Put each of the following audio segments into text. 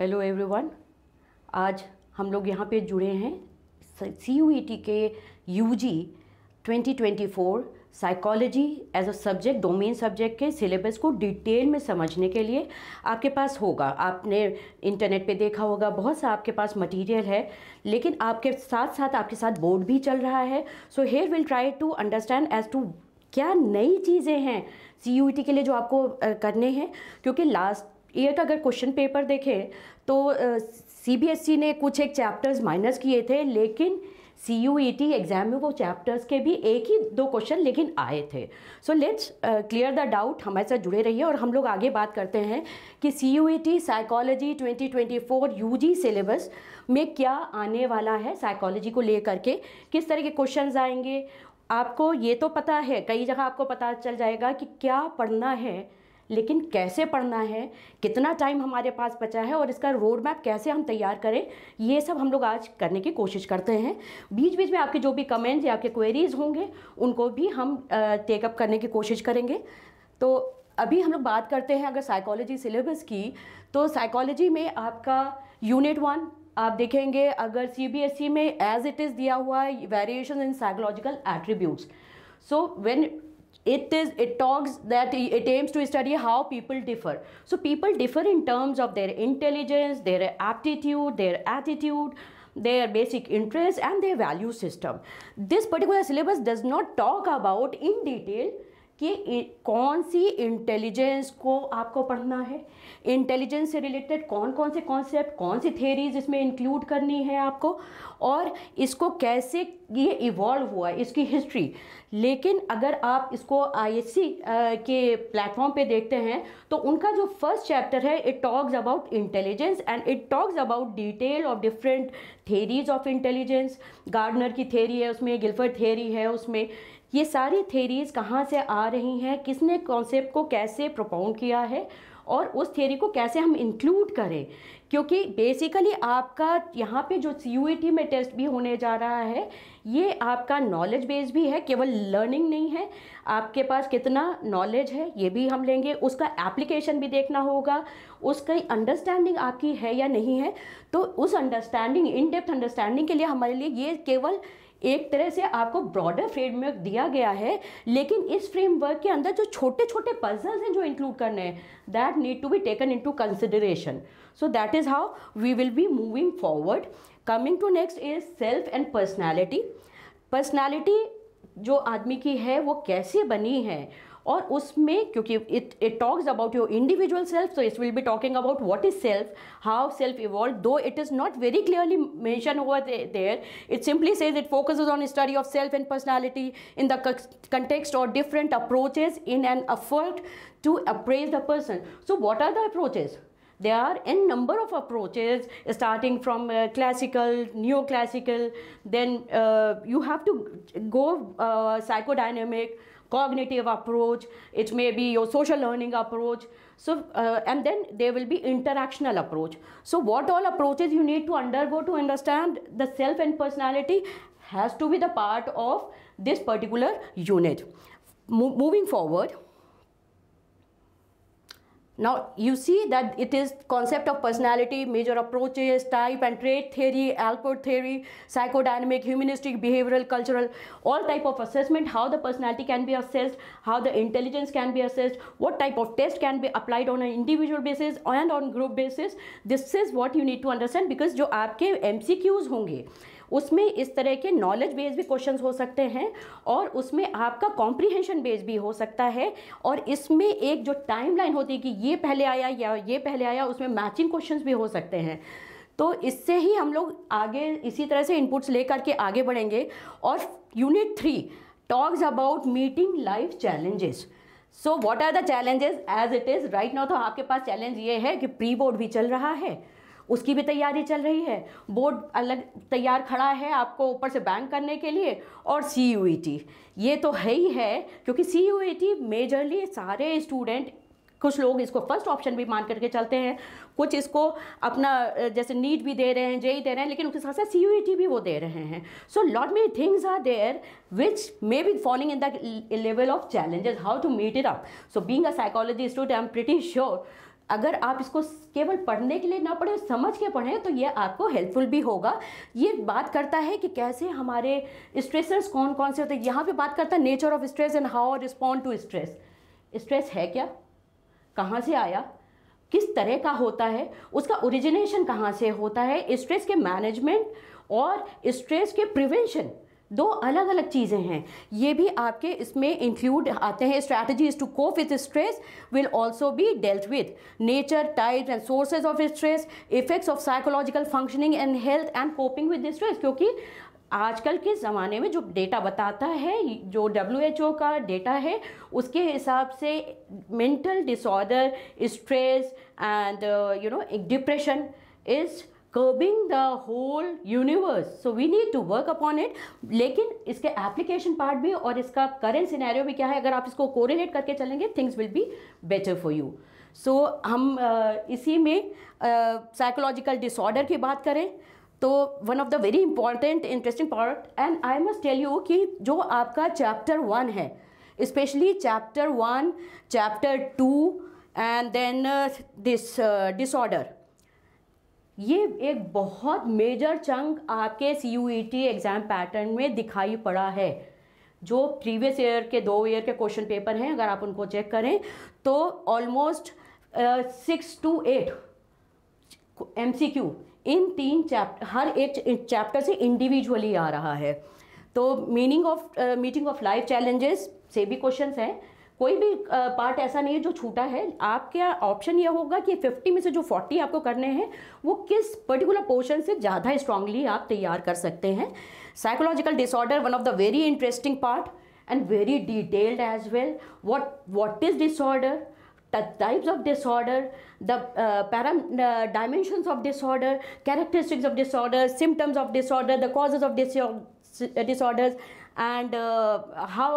Hello everyone आज हम लोग यहाँ पे जुड़े हैं सी यू ई टी के U G twenty twenty four psychology as a subject domain subject के सिलेबस को डिटेल में समझने के लिए आपके पास होगा आपने इंटरनेट पे देखा होगा बहुत सा आपके पास मटेरियल है लेकिन आपके साथ साथ आपके साथ बोर्ड भी चल रहा है so here will try to understand as to क्या नई चीज़ें हैं सी e के लिए जो आपको करने हैं क्योंकि लास्ट ईयर का तो अगर क्वेश्चन पेपर देखें तो सीबीएसई e ने कुछ एक चैप्टर्स माइनस किए थे लेकिन C U E T exam में वो चैप्टर्स के भी एक ही दो क्वेश्चन लेकिन आए थे so let's clear the doubt हमारे साथ जुड़े रहिए और हम लोग आगे बात करते हैं कि C U E T psychology twenty twenty four U G syllabus में क्या आने वाला है साइकोलॉजी को ले के किस तरह के क्वेश्चन आएंगे आपको ये तो पता है कई जगह आपको पता चल जाएगा कि क्या पढ़ना है लेकिन कैसे पढ़ना है कितना टाइम हमारे पास बचा है और इसका रोड मैप कैसे हम तैयार करें ये सब हम लोग आज करने की कोशिश करते हैं बीच बीच में आपके जो भी कमेंट्स या आपके क्वेरीज होंगे उनको भी हम टेकअप करने की कोशिश करेंगे तो अभी हम लोग बात करते हैं अगर साइकोलॉजी सिलेबस की तो साइकोलॉजी में आपका यूनिट वन आप देखेंगे अगर सी e में एज इट इज़ दिया हुआ है variation in psychological attributes so when it is it talks that it aims to study how people differ so people differ in terms of their intelligence their aptitude their attitude their basic interests and their value system this particular syllabus does not talk about in detail कि कौन सी intelligence को आपको पढ़ना है intelligence से related कौन कौन से कॉन्सेप्ट कौन सी थेरीज इसमें इंक्लूड करनी है आपको और इसको कैसे ये इवॉल्व हुआ इसकी हिस्ट्री लेकिन अगर आप इसको आईएससी के प्लेटफॉर्म पे देखते हैं तो उनका जो फर्स्ट चैप्टर है it talks about intelligence and it talks about detail of different theories of intelligence Gardner की थेरी है उसमें गिल्फर थेरी है उसमें ये सारी थेरीज कहाँ से आ रही हैं किसने कॉन्सेप्ट को कैसे प्रोपाउंड किया है और उस थेरी को कैसे हम इंक्लूड करें क्योंकि बेसिकली आपका यहाँ पे जो सी में टेस्ट भी होने जा रहा है ये आपका नॉलेज बेस भी है केवल लर्निंग नहीं है आपके पास कितना नॉलेज है ये भी हम लेंगे उसका एप्लीकेशन भी देखना होगा उसकी अंडरस्टैंडिंग आपकी है या नहीं है तो उस अंडरस्टैंडिंग इन डेप्थ अंडरस्टैंडिंग के लिए हमारे लिए ये केवल एक तरह से आपको ब्रॉडर फ्रेमवर्क दिया गया है लेकिन इस फ्रेमवर्क के अंदर जो छोटे छोटे पजल्स हैं जो इंक्लूड करने हैं that need to be taken into consideration so that is how we will be moving forward coming to next is self and personality personality जो आदमी की है वो कैसे बनी है और उसमें क्योंकि it it talks about your individual self so it will be talking about what is self how self evolve though it is not very clearly mention over there it simply says it focuses on study of self and personality in the context or different approaches in an effort to appraise the person so what are the approaches there are n number of approaches starting from uh, classical neoclassical then uh, you have to go uh, psychodynamic cognitive approach it may be your social learning approach so uh, and then there will be interactional approach so what all approaches you need to undergo to understand the self and personality has to be the part of this particular unit Mo moving forward now you see that it is concept of personality, major approaches, type and trait theory, Alport theory, psychodynamic, humanistic, behavioral, cultural, all type of assessment, how the personality can be assessed, how the intelligence can be assessed, what type of test can be applied on an individual basis and on group basis. This is what you need to understand because जो आपके MCQs होंगे उसमें इस तरह के knowledge based भी question हो सकते हैं और उसमें आपका कॉम्प्रीहेंशन बेस्ड भी हो सकता है और इसमें एक जो टाइम लाइन होती है कि ये पहले आया या ये पहले आया उसमें मैचिंग क्वेश्चन भी हो सकते हैं तो इससे ही हम लोग आगे इसी तरह से इनपुट्स लेकर के आगे बढ़ेंगे और unit three talks about meeting life challenges so what are the challenges as it is right now तो आपके पास चैलेंज ये है कि प्री बोर्ड भी चल रहा है उसकी भी तैयारी चल रही है बोर्ड अलग तैयार खड़ा है आपको ऊपर से बैंक करने के लिए और सी e ये तो है ही है क्योंकि सी मेजरली e सारे स्टूडेंट कुछ लोग इसको फर्स्ट ऑप्शन भी मान करके चलते हैं कुछ इसको अपना जैसे नीट भी दे रहे हैं ही e दे रहे हैं लेकिन उसके साथ साथ सी भी वो दे रहे हैं so lot may things are there which may be falling in the level of challenges how to meet it up so being a psychology student I am pretty sure अगर आप इसको केवल पढ़ने के लिए ना पढ़ें समझ के पढ़ें तो ये आपको हेल्पफुल भी होगा ये बात करता है कि कैसे हमारे स्ट्रेसर्स कौन कौन से होते हैं यहाँ पे बात करता है nature of stress and how respond to stress stress है क्या कहाँ से आया किस तरह का होता है उसका ओरिजिनेशन कहाँ से होता है स्ट्रेस के मैनेजमेंट और स्ट्रेस के प्रिवेंशन दो अलग अलग चीज़ें हैं ये भी आपके इसमें इंक्लूड आते हैं strategies to cope with stress will also be dealt with nature type and sources of stress effects of psychological functioning and health and coping with stress क्योंकि आजकल के ज़माने में जो डेटा बताता है जो डब्ल्यू का डेटा है उसके हिसाब से mental disorder stress and you know depression is curbing the whole universe so we need to work upon it लेकिन इसके एप्लीकेशन पार्ट भी और इसका करेंट सिनेरियो भी क्या है अगर आप इसको कोरिलेट करके चलेंगे things will be better for you so हम uh, इसी में साइकोलॉजिकल uh, डिसऑर्डर की बात करें तो one of the very important interesting part and I must tell you कि जो आपका चैप्टर वन है specially chapter one chapter two and then this disorder ये एक बहुत मेजर चंक आपके C U E T exam pattern में दिखाई पड़ा है जो प्रीवियस ईयर के दो ईयर के क्वेश्चन पेपर हैं अगर आप उनको चेक करें तो almost six to eight M C Q इन तीन चैप्टर हर एक चैप्टर से इंडिविजुअली आ रहा है तो meaning of meeting of life challenges से भी क्वेश्चंस हैं कोई भी पार्ट ऐसा नहीं है जो छूटा है आपके ऑप्शन ये होगा कि 50 में से जो 40 आपको करने हैं वो किस पर्टिकुलर पोर्शन से ज़्यादा स्ट्रांगली आप तैयार कर सकते हैं psychological disorder one of the very interesting part and very detailed as well what what is disorder the types of disorder the para param- of disorder characteristics of disorder symptoms of disorder the causes of causes and uh, how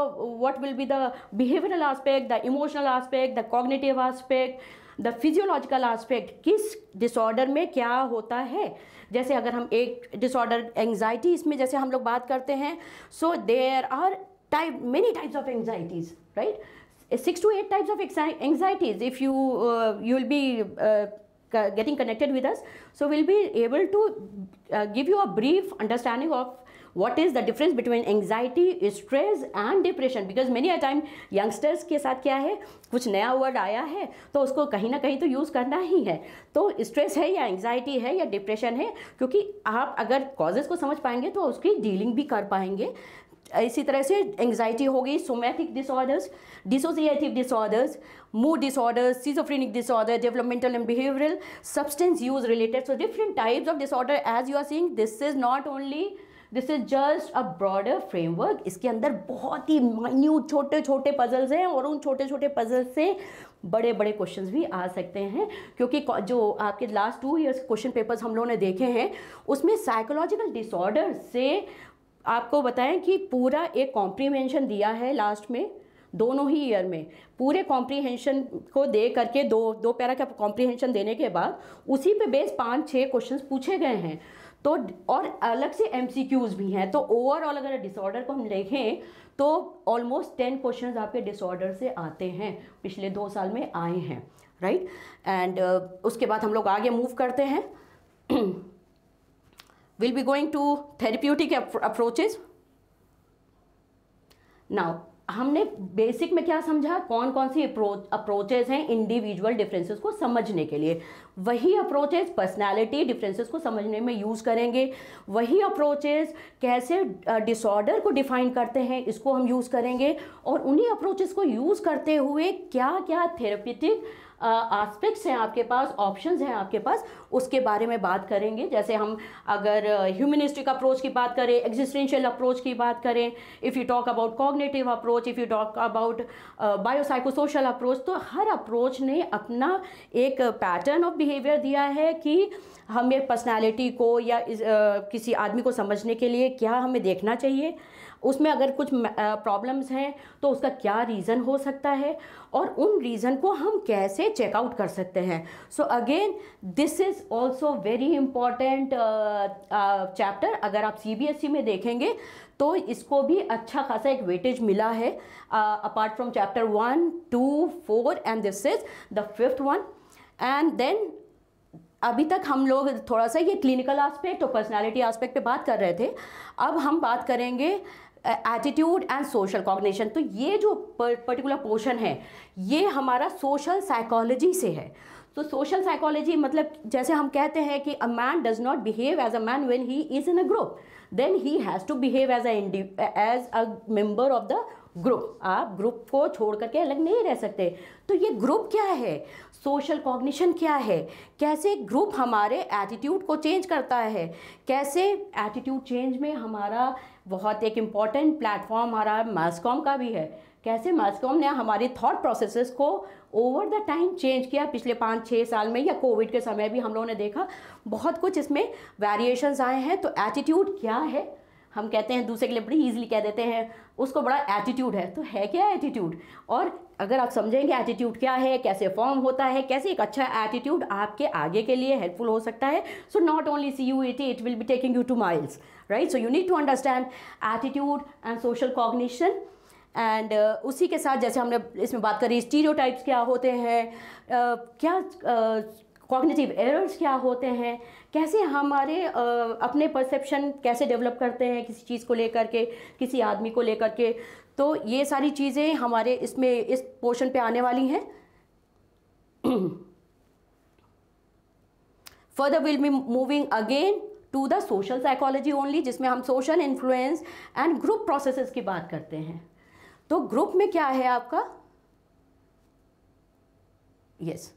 what will be the behavioral aspect the emotional aspect the cognitive aspect the physiological aspect किस disorder में क्या होता है जैसे अगर हम एक disorder anxiety इसमें जैसे हम लोग बात करते हैं so there are type many types of anxieties right six to eight types of anxieties if you uh, you will be uh, getting connected with us so we'll be able to uh, give you a brief understanding of what is the difference between anxiety stress and depression because many a time youngsters के साथ क्या है कुछ नया word आया है तो उसको कहीं ना कहीं तो यूज़ करना ही है तो स्ट्रेस है या एंगजाइटी है या डिप्रेशन है क्योंकि आप अगर कॉजेज़ को समझ पाएंगे तो उसकी डीलिंग भी कर पाएंगे इसी तरह से एंग्जाइटी हो गई somatic disorders dissociative disorders mood disorders schizophrenic disorder developmental and behavioural substance use related so different types of disorder as you are seeing this is not only this is just a broader framework इसके अंदर बहुत ही minute छोटे छोटे puzzles हैं और उन छोटे छोटे पजल्स से बड़े बड़े क्वेश्चंस भी आ सकते हैं क्योंकि जो आपके last two years question papers हम लोगों ने देखे हैं उसमें साइकोलॉजिकल डिसऑर्डर से आपको बताएं कि पूरा एक कॉम्प्रीमेंशन दिया है लास्ट में दोनों ही ईयर में पूरे कॉम्प्रीहेंशन को दे करके दो दो पैरा का कॉम्प्रीहेंशन देने के बाद उसी पे बेस पाँच छः क्वेश्चंस पूछे गए हैं तो और अलग से एम भी हैं तो ओवरऑल अगर डिसऑर्डर को हम देखें तो ऑलमोस्ट टेन क्वेश्चन आपके डिसऑर्डर से आते हैं पिछले दो साल में आए हैं राइट एंड uh, उसके बाद हम लोग आगे मूव करते हैं will be going to therapeutic approaches now हमने बेसिक में क्या समझा कौन कौन सी अप्रोचेज हैं इंडिविजुअल डिफरेंसेस को समझने के लिए वही अप्रोचेज पर्सनालिटी डिफरेंसेस को समझने में यूज़ करेंगे वही अप्रोचेज कैसे डिसऑर्डर को डिफाइन करते हैं इसको हम यूज़ करेंगे और उन्हीं अप्रोचेज को यूज़ करते हुए क्या क्या थेरेपिटिक आस्पेक्ट्स हैं आपके पास ऑप्शंस हैं आपके पास उसके बारे में बात करेंगे जैसे हम अगर ह्यूमनिस्टिक अप्रोच की बात करें एग्जिस्टेंशियल अप्रोच की बात करें if you talk about cognitive approach if you talk about biopsychosocial approach तो हर अप्रोच ने अपना एक पैटर्न ऑफ बिहेवियर दिया है कि हमें पर्सनालिटी को या इस, आ, किसी आदमी को समझने के लिए क्या हमें देखना चाहिए उसमें अगर कुछ प्रॉब्लम्स हैं तो उसका क्या रीज़न हो सकता है और उन रीज़न को हम कैसे चेकआउट कर सकते हैं so again this is also very important chapter अगर आप सी e में देखेंगे तो इसको भी अच्छा खासा एक वेटेज मिला है apart from chapter one two four and this is the fifth one and then अभी तक हम लोग थोड़ा सा ये क्लिनिकल आस्पेक्ट और पर्सनालिटी आस्पेक्ट पे बात कर रहे थे अब हम बात करेंगे एटीट्यूड एंड सोशल कॉग्निशन तो ये जो पर्टिकुलर पोर्शन है ये हमारा सोशल साइकोलॉजी से है तो सोशल साइकोलॉजी मतलब जैसे हम कहते हैं कि a man does not behave as a man when he is in a group then he has to behave as a as a member of the group आप ग्रुप को छोड़ करके अलग नहीं रह सकते तो ये ग्रुप क्या है सोशल कॉग्निशन क्या है कैसे ग्रुप हमारे एटीट्यूड को चेंज करता है कैसे एटीट्यूड चेंज में हमारा बहुत एक इम्पॉर्टेंट प्लेटफॉर्म हमारा मैसकॉम का भी है कैसे मैसकॉम ने हमारी थॉट प्रोसेसेस को ओवर द टाइम चेंज किया पिछले पाँच छः साल में या कोविड के समय भी हम लोगों ने देखा बहुत कुछ इसमें वेरिएशंस आए हैं तो एटीट्यूड क्या है हम कहते हैं दूसरे के लिए बड़ी ईजिली कह देते हैं उसको बड़ा एटीट्यूड है तो है क्या एटीट्यूड और अगर आप समझेंगे एटीट्यूड क्या है कैसे फॉर्म होता है कैसे एक अच्छा एटीट्यूड आपके आगे के लिए हेल्पफुल हो सकता है so not only C U it it will be taking you to miles right so you need to understand attitude and social cognition and uh, उसी के साथ जैसे हमने इसमें बात करी स्टीरियोटाइप्स क्या होते हैं uh, क्या uh, कॉग्निटिव एरर्स क्या होते हैं कैसे हमारे अपने परसेप्शन कैसे डेवलप करते हैं किसी चीज़ को लेकर के किसी आदमी को लेकर के तो ये सारी चीज़ें हमारे इसमें इस पोर्शन पे आने वाली हैं further will be moving again to the social psychology only जिसमें हम social influence and group process की बात करते हैं तो ग्रुप में क्या है आपका yes yes.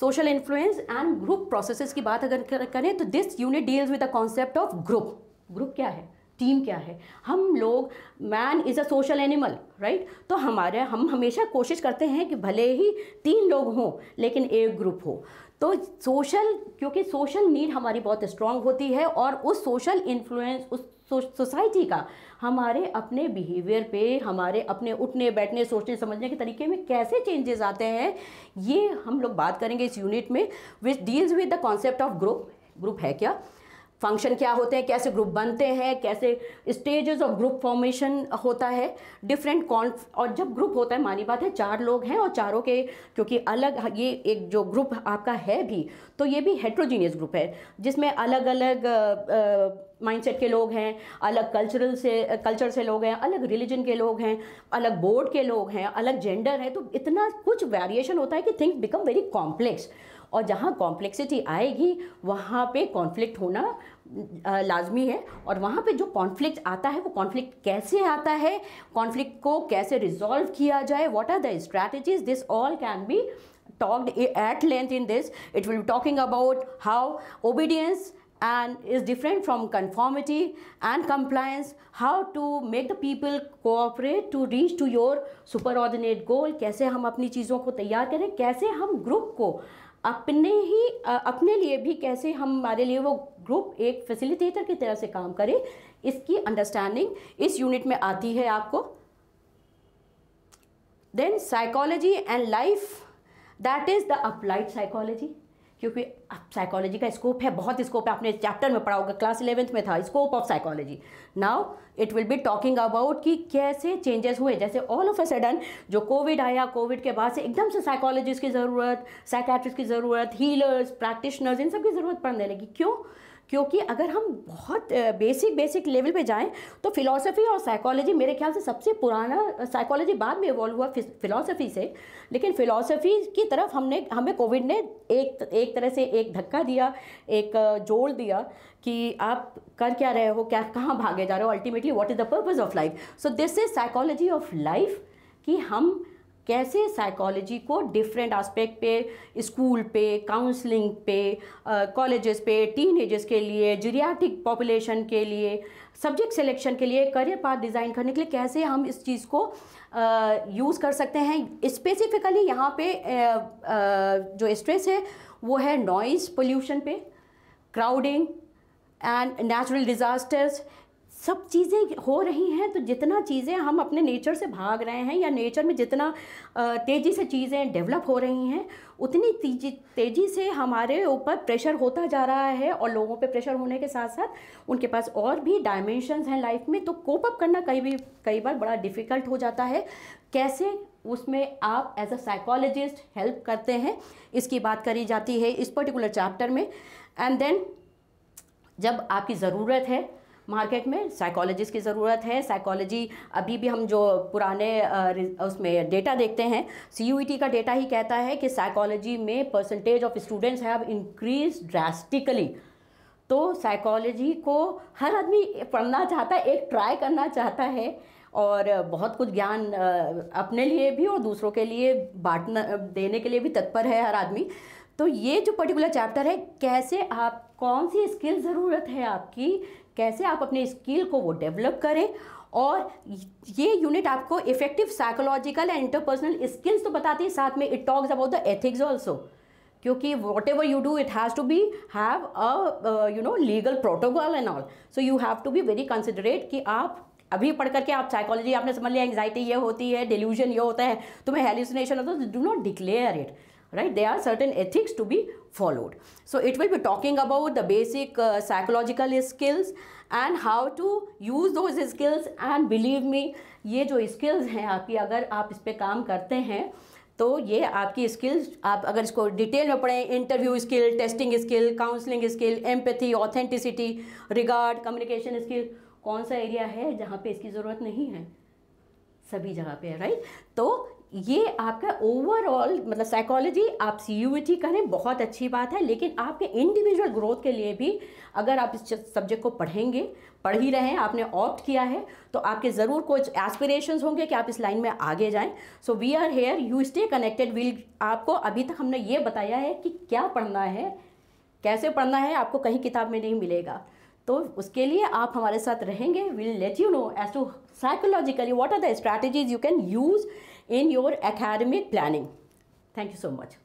Social influence and group processes की बात अगर करें तो this unit deals with the concept of group group क्या है टीम क्या है हम लोग man is a social animal right तो हमारे हम हमेशा कोशिश करते हैं कि भले ही तीन लोग हों लेकिन एक ग्रुप हो तो सोशल क्योंकि सोशल नीड हमारी बहुत स्ट्रांग होती है और उस सोशल इन्फ्लुएंस उस सोसाइटी का हमारे अपने बिहेवियर पे हमारे अपने उठने बैठने सोचने समझने के तरीके में कैसे चेंजेस आते हैं ये हम लोग बात करेंगे इस यूनिट में which deals with the concept of group group है क्या फंक्शन क्या होते हैं कैसे ग्रुप बनते हैं कैसे स्टेजेस ऑफ ग्रुप फॉर्मेशन होता है डिफरेंट कॉन् और जब ग्रुप होता है मानी बात है चार लोग हैं और चारों के क्योंकि अलग हाँ, ये एक जो ग्रुप आपका है भी तो ये भी हेट्रोजीनियस ग्रुप है जिसमें अलग अलग माइंडसेट के लोग हैं अलग कल्चरल से कल्चर से लोग हैं अलग रिलीजन के लोग हैं अलग बोर्ड के लोग हैं अलग जेंडर हैं तो इतना कुछ वेरिएशन होता है कि थिंग्स बिकम वेरी कॉम्प्लेक्स और जहाँ कॉम्प्लेक्सिटी आएगी वहाँ पे कॉन्फ्लिक्ट होना लाजमी है और वहाँ पे जो कॉन्फ्लिक्ट आता है वो कॉन्फ्लिक्ट कैसे आता है कॉन्फ्लिक्ट को कैसे रिजॉल्व किया जाए what are the strategies this all can be talked at length in this it will talking about how obedience and is different from conformity and compliance how to make the people cooperate to reach to your superordinate goal कैसे हम अपनी चीज़ों को तैयार करें कैसे हम group को अपने ही अपने लिए भी कैसे हमारे लिए वो ग्रुप एक फैसिलिटेटर की तरह से काम करे इसकी अंडरस्टैंडिंग इस यूनिट में आती है आपको then psychology and life that is the applied psychology क्योंकि अब साइकोलॉजी का स्कोप है बहुत स्कोप है आपने चैप्टर में पढ़ा होगा क्लास इलेवेंथ में था scope of psychology now it will be talking about कि कैसे चेंजेस हुए जैसे ऑल ऑफ अ सडन जो कोविड आया कोविड के बाद से एकदम से साइकोलॉजिस्ट की ज़रूरत साइकैट्रिस्ट की ज़रूरत हीलर्स प्रैक्टिशनर्स इन सब की ज़रूरत पड़ने लगी क्यों क्योंकि अगर हम बहुत बेसिक बेसिक लेवल पे जाएं तो फिलॉसफी और साइकोलॉजी मेरे ख्याल से सबसे पुराना साइकोलॉजी बाद में इवॉल्व हुआ फिलॉसफी से लेकिन फिलॉसफी की तरफ हमने हमें कोविड ने एक एक तरह से एक धक्का दिया एक जोड़ दिया कि आप कर क्या रहे हो क्या कहाँ भागे जा रहे हो ultimately what is the purpose of life so this is psychology of life कि हम कैसे साइकोलॉजी को डिफरेंट आस्पेक्ट पे स्कूल पे काउंसलिंग पे कॉलेजेस पे टीन के लिए जीरियाटिक पॉपुलेशन के लिए सब्जेक्ट सिलेक्शन के लिए करियर पाथ डिज़ाइन करने के लिए कैसे हम इस चीज़ को यूज़ कर सकते हैं स्पेसिफिकली यहाँ पे आ, आ, जो स्ट्रेस है वो है नॉइज़ पोल्यूशन पे क्राउडिंग एंड नेचुरल डिज़ास्टर्स सब चीज़ें हो रही हैं तो जितना चीज़ें हम अपने नेचर से भाग रहे हैं या नेचर में जितना तेज़ी से चीज़ें डेवलप हो रही हैं उतनी तेजी तेज़ी से हमारे ऊपर प्रेशर होता जा रहा है और लोगों पे प्रेशर होने के साथ साथ उनके पास और भी डायमेंशन हैं लाइफ में तो कोप अप करना कई भी कई बार बड़ा डिफ़िकल्ट हो जाता है कैसे उसमें आप एज अ साइकोलॉजिस्ट हेल्प करते हैं इसकी बात करी जाती है इस पर्टिकुलर चैप्टर में एंड देन जब आपकी ज़रूरत है मार्केट में साइकोलॉजिस्ट की ज़रूरत है साइकोलॉजी अभी भी हम जो पुराने उसमें डेटा देखते हैं सी e का डेटा ही कहता है कि साइकोलॉजी में percentage of students have increase drastically तो साइकोलॉजी को हर आदमी पढ़ना चाहता है एक ट्राई करना चाहता है और बहुत कुछ ज्ञान अपने लिए भी और दूसरों के लिए बांटना देने के लिए भी तत्पर है हर आदमी तो ये जो पर्टिकुलर चैप्टर है कैसे आप कौन सी स्किल ज़रूरत है आपकी कैसे आप अपने स्किल को वो डेवलप करें और ये यूनिट आपको effective psychological and interpersonal skills तो बताती है साथ में it talks about the ethics also क्योंकि whatever you do it has to be have a you know legal protocol and all so you have to be very considerate कि आप अभी पढ़ करके आप साइकोलॉजी आपने समझ लिया एंग्जाइटी ये होती है डिल्यूजन ये होता है तुम्हें हेल्यूसिनेशन होता है do not declare it right there are certain ethics to be followed so it will be talking about the basic uh, psychological skills and how to use those skills and believe me ये जो skills हैं आपकी अगर आप इस पर काम करते हैं तो ये आपकी स्किल्स आप अगर इसको डिटेल में पढ़ें interview skill testing skill counselling skill empathy authenticity regard communication skill कौन सा एरिया है जहाँ पे इसकी ज़रूरत नहीं है सभी जगह पे है राइट तो ये आपका ओवरऑल मतलब साइकोलॉजी आप सी यू टी करें बहुत अच्छी बात है लेकिन आपके इंडिविजुअल ग्रोथ के लिए भी अगर आप इस सब्जेक्ट को पढ़ेंगे पढ़ ही रहे हैं आपने ऑप्ट किया है तो आपके ज़रूर कुछ एस्पिरेशंस होंगे कि आप इस लाइन में आगे जाएं so we are here you stay connected will आपको अभी तक हमने ये बताया है कि क्या पढ़ना है कैसे पढ़ना है आपको कहीं किताब में नहीं मिलेगा तो उसके लिए आप हमारे साथ रहेंगे will let you know as to psychologically what are the strategies you can use in your academic planning. Thank you so much.